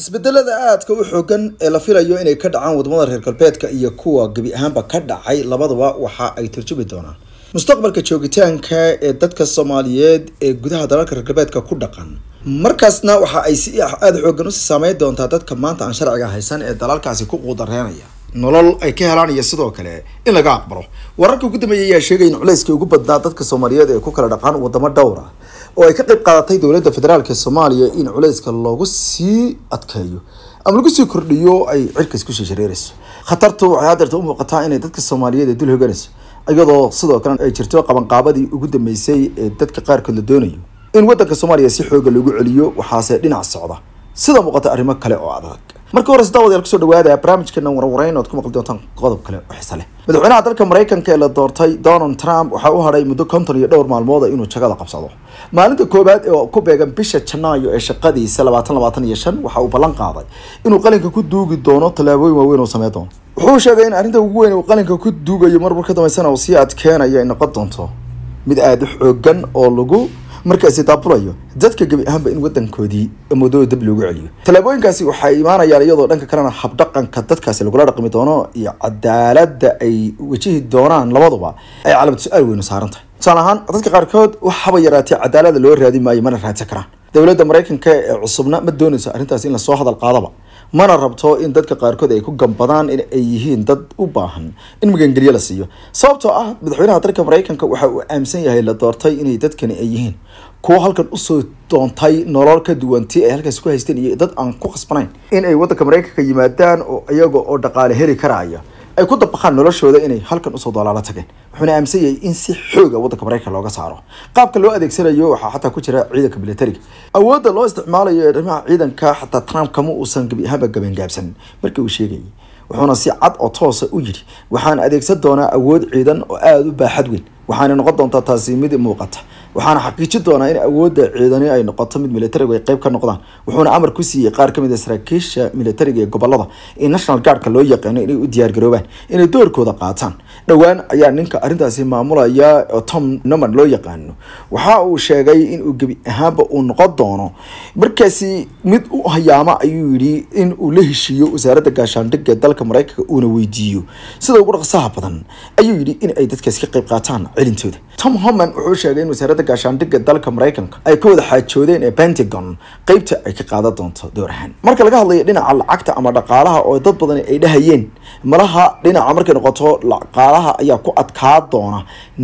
isbedelada aadka u xoogan ee la filayo inay ka dhacaan wadamada reer galbeedka iyo kuwa gebi ahaanba ka dhacay labadaba waxa ay turjumi doonaan mustaqbalka joogitaanka ee dadka soomaaliyeed ee gudaha dalalka reer galbeedka ku dhaqan markaasna waxa ay si aada xoogan usii saameyn doontaa dadka maanta aan sharciga haysan ee dalalkaasi ku quudareynaya nolol ay ka helaan iyo sidoo kale in laga aqbalo wararka ugu dambeeyay ayaa sheegay in culayskii ugu badnaa dadka soomaaliyeed ee ku kala dhaqan wadamo dhowra ah oo ay ka qayb qaadatay dowladda federaalk ee soomaaliya in culayska loogu sii adkeeyo ama lagu sii kordhiyo ay cirka isku shiishareerayso khatartu waxay hadeerta u muuqataa inay dadka soomaaliyeed ee dul hoganayso iyadoo sidoo kale ay jirto qabanqaabadii ugu dambeysay ee dadka qaarkood la doonayo in waddanka soomaaliya si xooga lagu celiyo waxaase dhinac socda sida muuqata arrimo kale oo adag markii hore sidaawadyaal kusoo dhawaadaya barnaamijkeena warwareyn oad ku maqli doontaan qodob kale oo xiso leh madaxweynaha dalka maraykanka ee la doortay donald trump waxaa u hadhay muddo konton iyo dhowr maalmooda inuu jagada qabsado maalinta koowaad ee ku beegan bisha janaayo ee shaqadiisa labaatan labaatan iyo shan waxa uu ballan qaaday inuu qalinka ku duugi doono tallaabooyin waaweyn oo samey doono wuxuu sheegay in arrinta ugu weyn uu qalinka ku duugayo marwar ka dambeysana uu sii adkeenaya ay noqon doonto mid aada u xoogan oo lagu marka isdaabulayo dadka gebi ahaanba in wadankoodii muddada dab loogu celiyo tallaabooyinkaasi waxay imaanayaan iyadoo dhanka kalena habdhaqanka dadkaasi lagula dhaqmi doono iyo cadaalada ay wajihi doonaan labaduba ay calamad su-aal weynu saaran tahay tusaale ahaan dadka qaarkood haba yaraatee cadaalada loo raadi maayo mana raadsan karaan dowladda maraykanka ee cusubna ma doonayso arrintaasi in lasoo hadal qaadaba mana rabto in dadka qaarkood ay ku gambadaan in ay yihiin dad u baahan in magangelyo la siiyo sababtoo ah madaxweynaha dalka maraykanka waxa uu aaminsan yahay la doortay inay dadkani ay yihiin kuwa halkan usoo doontay nolol ka duwanti ay halkaasi ku haysteen iyo dad aan ku khasbanayn in ay waddanka maraykanka yimaadaan oo iyaga oo dhaqaale heli karaya ay ku dabaqaan noloshooda inay halkan usoo dolaalo tageen wuxuuna aaminsan yahay in si xooga waddanka maraykan looga saaro qaabka loo adeegsanayo waxaa xataa ku jira ciidanka militariga awoodda loo isticmaalayo ee dhammaha ciidanka xataa trump kama uusan gebi ahaanba gabangaabsan markii uu sheegayay wuxuuna si cad oo toosa u yidhi waxaan adeegsan doonaa awood ciidan oo aada u baaxad weyn waxaana noqon doontaa taasi mid muuqata waxaana xaqiijin doonaa in awoodda ciidani ay noqoto mid militarigu ay qeyb ka noqdaan wuxuuna amar ku siiyey qaar kamid a saraakiisha militariga ee gobolada ee national guardka loo yaqaano inay u diyaargaroobaan inay doorkooda qaataan dhowaan ayaa ninka arrintaasi maamulaya tom noman loo yaqaano waxa uu sheegay in gebi ahaanba uu noqon doono markaasi mid u hayaama ayuu yidhi in la heshiiyo wasaaradda gaashaandhigga dalka maraykanka uuna weydiiyo sida ugu dhaqsaha badan ayuu yidhi in ay dadkaasi ka qeyb qaataan celintooda tom homan wuxuu sheegay in wasaaradda xilka dalka maraykanka ay ka wada xaajoodeen ee pentagon qeybta ay ka qaadan doonto door marka laga hadlayo dhinaca lacagta ama dhaqaalaha oo dad badan ay dhahayeen malaha dhinaca markay noqoto dhaqaalaha ayaa ku adkaa doona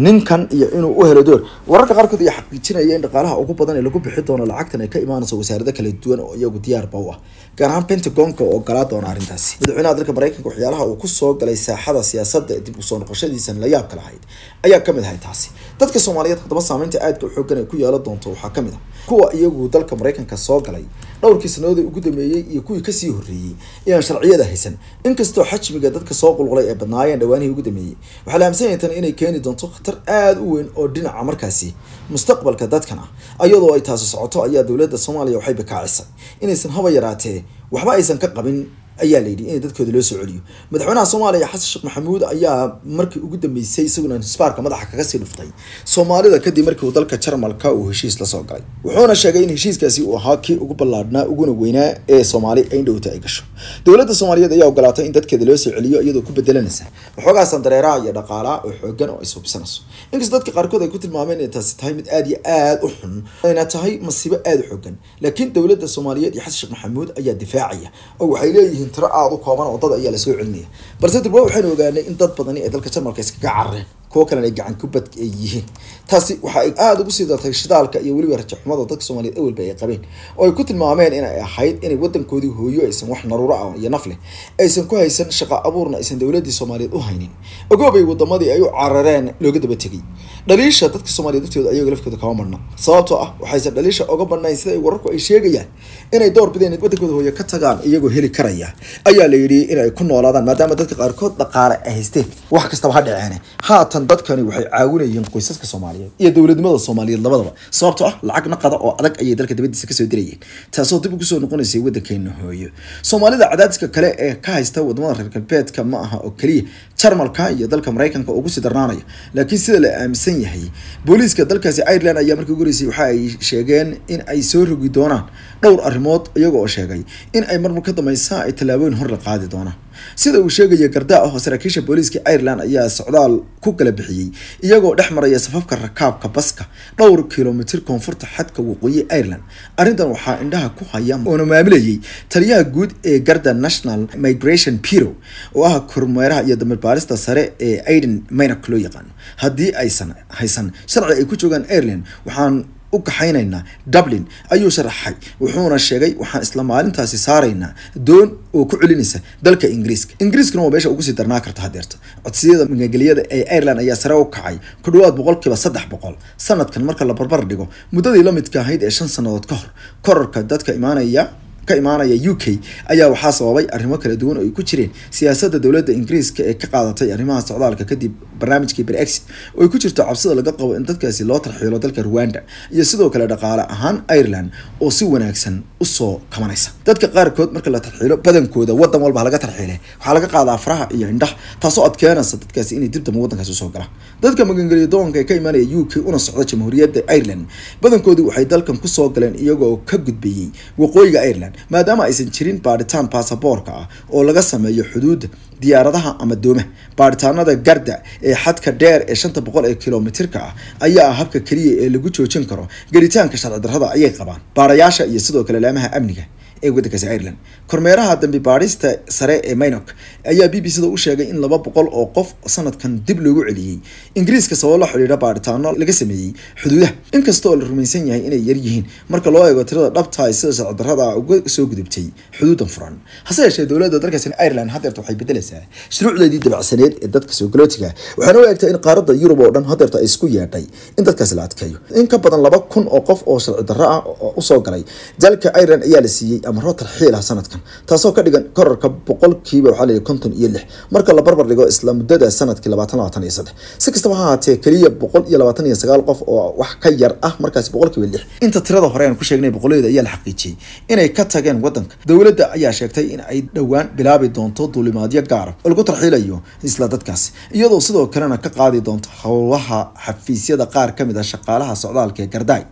ninkan iyo inuu u helo door wararka qaarkood ayaa xaqiijinaya in dhaqaalaha ugu badan ee lagu bixi doono lacagtan ay ka imaanayso wasaarado kala duwan oo iyagu diyaarba u ah gaar ahaan pentagonka oo ogolaa doona arrintaasi madaxweynaha dalka maraykanka waxyaalaha uu ku soo galay saaxada siyaasada dib usoo noqoshadiisan la yaabka lahayd ayaa kamid ahay taasi dadka soomaaliyeed haddaba saameynta aadka xoogan ay ku yeelan doonto waxaa ka mid ah kuwa iyagu dalka maraykanka soo galay dhowrkii sannadood ugu dambeeyey iyo kuwii kasii horreeyey inaan sharciyada haysan inkastoo xajmiga dadka soo qulqulay ee badnaayeen dhawaanihii ugu dambeeyey waxaa la aamsan aaminsanaya tan inay keeni doonto khatar aada u weyn oo dhinaca markaasi mustaqbalka dadkan ah iyadoo ay taasi socoto ayaa dowladda soomaaliya waxay bakaacisa inaysan haba yaraatee waxba aysan ka qabin ayaa layidhi in dadkooda loo soo celiyo madaxweynaha soomaaliya xasan sheekh maxamuud ayaa markii ugu dambeysay isaguna hisbaarka madaxa kaga sii dhuftay soomaalida kadib markii uu dalka jarmalka uu heshiis lasoo galay wuxuuna sheegay in heshiiskaasi uu ahaa kii ugu ballaadhnaa uguna weynaa ee soomaali indhowta ay gasho dowladda soomaaliyeed ayaa ogolaatay in dadkeeda loo soo celiyo iyadoo ku bedelanaysa waxoogaasaan dareeraha iyo dhaqaalaha oo xoogan oo ay suubsanayso inkastoo dadka qaarkood ay ku tilmaameen inay taasi tahay mid aada iyo aada u xun ayna tahay masiibo aada u xoogan laakiin dowladda soomaaliyeed iyo xasan sheekh maxamuud ayaa difaacaya oo waxay leeyihiin yihiin tiro aada u kooban oo dad ayaa lasoo celinaya balse dib waa waxaynu ogaanay in dad badani ay dalka jarmalka iskaga carareen kuwo kalena ay gacan kubadka ay yihiin taasi waxa ay aada ugu sii dartay shidaalka iyo weliba rajaxumada dadka soomaaliyed awalba ay qabeen oo ay ku tilmaameen inay ahayd inay wadankoodii hooyo aysan wax naruuro ah iyo naf leh aysan ku haysan shaqa abuurna aysan dowladii soomaaliyeed u haynin ogoobay wadamadii ay u carareen looga daba tegay dhaliisha dadka soomaaliyed daftooda ayaga lafkooda kama marna sababtoo ah waxaysan dhaliisha oga banayn sida ay wararku ay sheegayaan inay door bideen wadankooda hooyo ka tagaan iyagoo heli karaya ayaa la yidhi in ku noolaadaan maadaama dadka qaarkood dhaqaale ay haysteen wax kastaba ha dhaceene haatan haatan dadkani waxay caawinayeen qoysaska soomaaliyeed iyo dowladnimada soomaaliyeed labadaba sababto ah lacagna qada oo adag ayay dalka dabadiisa kasoo dirayeen taasoo dib ugu soo noqonaysay wadankeena hooyo soomaalida cadaadiska kale ee ka haysta wadamada reer galbeedka ma aha oo keliya jarmalka iyo dalka maraykanka ugu sii darnaanaya laakiin sida la aaminsan yahay booliiska dalkaasi ireland ayaa markii ugu horeysay waxa ay sheegeen in ay soo rogi doonaan dhowr arrimood iyago oo sheegay in ay marmar ka dambeysa ay tallaabooyin hor la qaadi doonaan sida uu sheegayo gardaa ah saraakiisha booliiska ireland ayaa socdaal ku kala bixiyey iyagoo dhex maraya safafka rakaabka baska dhowr kilomitir koonfurta xadka waqooyi ireland arrintan waxaa indhaha ku haya oona maamulayay taliyaha guud ee garda national migration bureau oo ah kormeeraha iyo damir baarista sare ee aiden maynak loo yaqaano haddii aysan haysan sharci ay ku joogaan ireland waxaan u kaxaynaynaa dublin ayuu sharaxay wuxuuna sheegay waxaan isla maalintaasi saaraynaa doon oo ku celinaysa dalka ingiriiska ingiriiskuna waa meesha ugu sii darnaa karta hadeerta codsiyada magagelyada ee ireland ayaa sare u kacay ku dhawaad boqolkiiba saddex boqol sanadkan marka la barbar dhigo muddadii la midka ahayd ee shan sannadood ka hor korarka dadka imaanaya ka imaanaya u k ayaa waxaa sababay arrimo kala duwan oo ay ku jireen siyaasada dowlada ingiriiska ee ka qaadatay arrimaha socdaalka kadib barnaamijkii brexit oo ay ku jirto cabsida laga qabo in dadkaasi loo tarxiilo dalka rwanda iyo sidoo kale dhaqaale ahaan ireland oo si wanaagsan usoo kabanaysa dadka qaarkood marka la tarxiilo badankooda wadan walba laga tarxiile waxaa laga qaadaa afraha iyo indhaha taasoo adkeenaysa dadkaasi inay dib dambe usoo galaan dadka magangeliya doonka ee ka imaanaya u k una socda jamhuuriyadda ireland badankoodu waxay dalkan kusoo galeen iyagoo ka gudbeeyey waqooyiga ireland weeyaan maadaama aysan jirin baadhitaan baasaboorka ah oo laga sameeyo xuduudda diyaaradaha ama dooma baadhitaanada garda ee xadka dheer ee shanta boqol ee kilomitirka ah ayaa ah habka keliya ee lagu joojin karo garitaanka sharci darrada ayay qabaan baarayaasha iyo sidoo kale laamaha amniga ee waddankaasi ireland kormeeraha dambi baadhista sare ee minok ayaa b b sida u sheegay in laba boqol oo qof sanadkan dib loogu celiyey ingiriiska sabab la xidhiidha baadhitaano laga sameeyey xuduudaha inkasta oo la rumaysan yahay inay yar yihiin marka loo eego tirada dhabta ay sida sharcidarrada uga soo gudubtay xuduudan furan hase yeeshee dowladda dalkaasina ireland haddeerta waxay bedelaysaa shuruucdeedii dabacsaneed ee dadka soogalotiga waxaana u egtay in qaaradda yurub oo dhan hadeerta ay isku yeedhay in dadkaas la adkeeyo in ka badan laba kun oo qof oo sharci darro ah usoo galay dalka ireland ayaa la siiyey ama rotar xiil ah sanadkan taasoo ka dhigan korarka boqolkiiba waxaa layihi konton iyo lix marka la barbar dhigo isla muddada sanadkii labaatan labaatan iyo saddex si kastaba ha ahaatee keliya boqol iyo labaatan iyo sagaal qof oo wax ka yar ah markaasi boqolkiiba lix inta tirada hore aan ku sheegnay boqolleyda ayaa la xaqiijiyey inay ka tageen wadanka dowladda ayaa sheegtay in ay dhowaan bilaabi doonto duulimaadyo gaara ah. oo lagu tarxiilayo isla dadkaasi iyadoo sidoo kalena ka qaadi doonto howlaha xafiisyada qaar kamid ah shaqaalaha socdaalka ee gardaay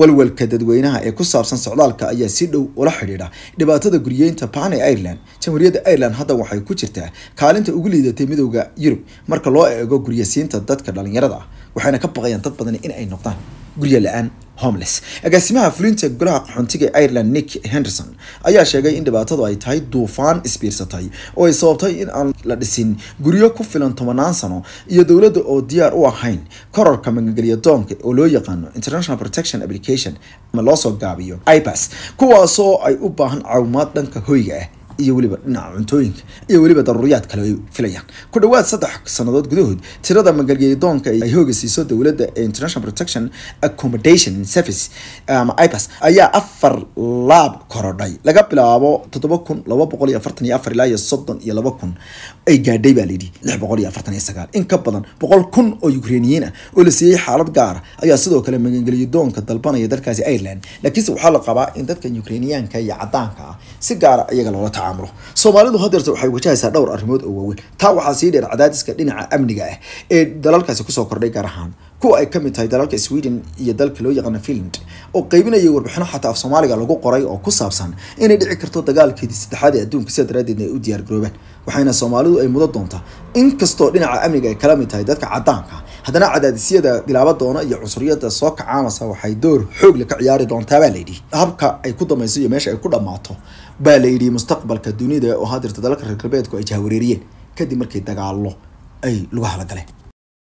walwalka dadweynaha ee ku saabsan socdaalka ayaa si dhow ula xidhiidha ah dhibaatada guriyeynta bane ireland jamhuuriyadda ireland hadda waxay ku jirtaa kaalinta ugu liidatay midooda yurub marka loo eego guryasiinta dadka dhalinyarada ah waxayna ka baqayaan dad badan in ay noqdaan gurya la-aan homeless agaasimaha fulinta golaha qaxuntiga ireland nick henderson ayaa sheegay in dhibaatadu ay tahay duufaan isbiirsatay oo ay sababtay in aan la dhisin guryo ku filan tobanaan sano iyo dowladda oo diyaar u ahayn korarka magangelya doonka oo loo yaqaano international protection application ama loosoo gaabiyo ipas kuwaasoo ay u baahan caawimaad dhanka hoyga ah iyo weliba dhinaca cuntooyinka iyo weliba daruuriyaad kale ay filayaan ku dhawaad saddex sanadood gudahood tirada magalgeedoonka ay hooga siiso dowladda international protection accommodation service ama ibas ayaa afar laab korodhay laga bilaabo toddoba kun laba boqol iyo afartan iyo afar ilaa iyo soddon iyo laba kun ay gaadhay baa layidhi lix boqol iyo afartan iyo sagaal in ka badan boqol kun oo ukrainiyiin ah oo la siiyey xaalad gaara ah ayaa sidoo kale magangelyadoonka dalbanaya dalkaasi ireland laakiinse waxaa la qabaa in dadka ukrainiyaanka iyo cadaanka ah si gaara ah iyaga loola taca tacamulo soomaalidu hadeerta waxay wajahaysaa dhowr arrimood oo waaweyn taa waxaa sii dheer cadaadiska dhinaca amniga ah ee dalalkaasi kusoo kordhay gaar ahaan kuwa ay kamid tahay dalalka sweden iyo dalka loo yaqaana finland oo qeybinaya warbixino xataa af soomaaliga lagu qoray oo ku saabsan inay dhici karto dagaalkeedii saddexaad ee adduunka sida daraadeedna ay u diyaargaroobaan waxayna soomaalidu ay mudo doontaa inkastoo dhinaca amniga ay kala mid tahay dadka caddaanka haddana cadaadisyada bilaaba doona iyo cunsuryada soo kacaamasa waxay door xoogle ka ciyaari doontaa baa layidhi habka ay ku dambayso iyo meesha ay ku dhammaato baa la yidhi mustaqbalka dunida oo haadirta dalalka reer galbeedku ay jahwareeriyeen kadib markii dagaalo ay lagu halagaleen